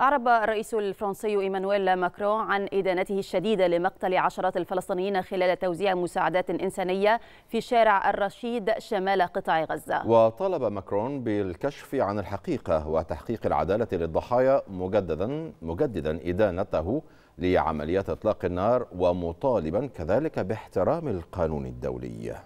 أعرب الرئيس الفرنسي إيمانويل ماكرون عن إدانته الشديدة لمقتل عشرات الفلسطينيين خلال توزيع مساعدات إنسانية في شارع الرشيد شمال قطاع غزة وطالب ماكرون بالكشف عن الحقيقة وتحقيق العدالة للضحايا مجددا مجددا إدانته لعمليات إطلاق النار ومطالبا كذلك باحترام القانون الدولي